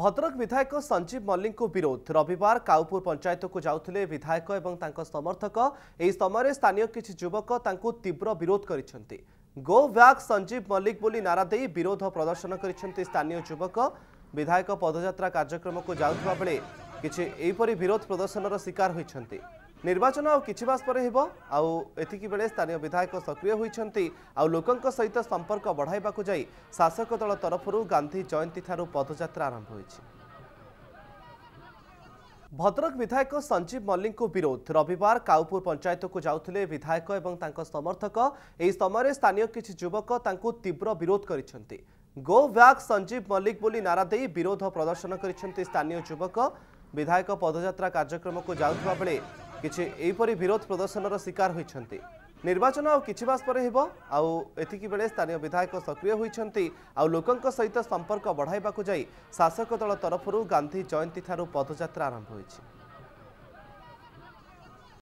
ଭଦ୍ରକ ବିଧାୟକ ସଞ୍ଜୀବ ମଲ୍ଲିକଙ୍କୁ ବିରୋଧ ରବିବାର କାଉପୁର ପଞ୍ଚାୟତକୁ ଯାଉଥିଲେ ବିଧାୟକ ଏବଂ ତାଙ୍କ ସମର୍ଥକ ଏହି ସମୟରେ ସ୍ଥାନୀୟ କିଛି ଯୁବକ ତାଙ୍କୁ ତୀବ୍ର ବିରୋଧ କରିଛନ୍ତି ଗୋ ବ୍ୟାକ୍ ସଞ୍ଜୀବ ମଲ୍ଲିକ ବୋଲି ନାରା ଦେଇ ବିରୋଧ ପ୍ରଦର୍ଶନ କରିଛନ୍ତି ସ୍ଥାନୀୟ ଯୁବକ ବିଧାୟକ ପଦଯାତ୍ରା କାର୍ଯ୍ୟକ୍ରମକୁ ଯାଉଥିବା ବେଳେ କିଛି ଏହିପରି ବିରୋଧ ପ୍ରଦର୍ଶନର ଶିକାର ହୋଇଛନ୍ତି ନିର୍ବାଚନ ଆଉ କିଛି ମାସ ପରେ ହେବ ଆଉ ଏତିକି ବେଳେ ସ୍ଥାନୀୟ ବିଧାୟକ ସକ୍ରିୟ ହୋଇଛନ୍ତି ଆଉ ଲୋକଙ୍କ ସହିତ ସମ୍ପର୍କ ବଢ଼ାଇବାକୁ ଯାଇ ଶାସକ ଦଳ ତରଫରୁ ଗାନ୍ଧୀ ଜୟନ୍ତୀଠାରୁ ପଦଯାତ୍ରା ଆରମ୍ଭ ହୋଇଛି ଭଦ୍ରକ ବିଧାୟକ ସଞ୍ଜୀବ ମଲ୍ଲିକଙ୍କୁ ବିରୋଧ ରବିବାର କାଉପୁର ପଞ୍ଚାୟତକୁ ଯାଉଥିଲେ ବିଧାୟକ ଏବଂ ତାଙ୍କ ସମର୍ଥକ ଏହି ସମୟରେ ସ୍ଥାନୀୟ କିଛି ଯୁବକ ତାଙ୍କୁ ତୀବ୍ର ବିରୋଧ କରିଛନ୍ତି ଗୋ ବ୍ୟାକ୍ ସଞ୍ଜୀବ ମଲ୍ଲିକ ବୋଲି ନାରା ଦେଇ ବିରୋଧ ପ୍ରଦର୍ଶନ କରିଛନ୍ତି ସ୍ଥାନୀୟ ଯୁବକ ବିଧାୟକ ପଦଯାତ୍ରା କାର୍ଯ୍ୟକ୍ରମକୁ ଯାଉଥିବା ବେଳେ କିଛି ଏହିପରି ବିରୋଧ ପ୍ରଦର୍ଶନର ଶିକାର ହୋଇଛନ୍ତି ନିର୍ବାଚନ ଆଉ କିଛି ମାସ ପରେ ହେବ ଆଉ ଏତିକି ବେଳେ ସ୍ଥାନୀୟ ବିଧାୟକ ସକ୍ରିୟ ହୋଇଛନ୍ତି ଆଉ ଲୋକଙ୍କ ସହିତ ସମ୍ପର୍କ ବଢ଼ାଇବାକୁ ଯାଇ ଶାସକ ଦଳ ତରଫରୁ ଗାନ୍ଧୀ ଜୟନ୍ତୀଠାରୁ ପଦଯାତ୍ରା ଆରମ୍ଭ ହୋଇଛି